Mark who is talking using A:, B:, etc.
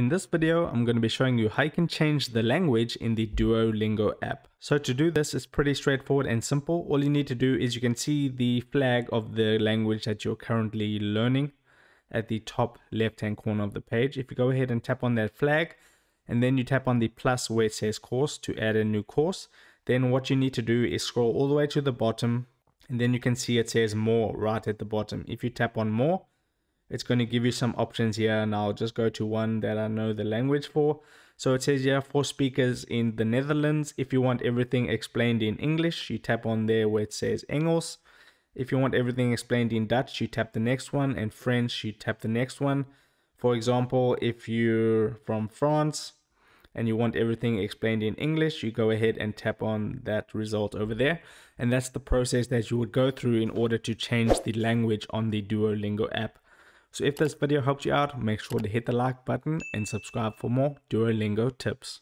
A: In this video, I'm going to be showing you how you can change the language in the Duolingo app. So to do this, it's pretty straightforward and simple. All you need to do is you can see the flag of the language that you're currently learning at the top left-hand corner of the page. If you go ahead and tap on that flag, and then you tap on the plus where it says course to add a new course, then what you need to do is scroll all the way to the bottom, and then you can see it says more right at the bottom. If you tap on more, it's going to give you some options here and I'll just go to one that I know the language for. So it says here for speakers in the Netherlands. If you want everything explained in English, you tap on there where it says Engels. If you want everything explained in Dutch, you tap the next one and French, you tap the next one. For example, if you're from France and you want everything explained in English, you go ahead and tap on that result over there. And that's the process that you would go through in order to change the language on the Duolingo app. So if this video helped you out, make sure to hit the like button and subscribe for more Duolingo tips.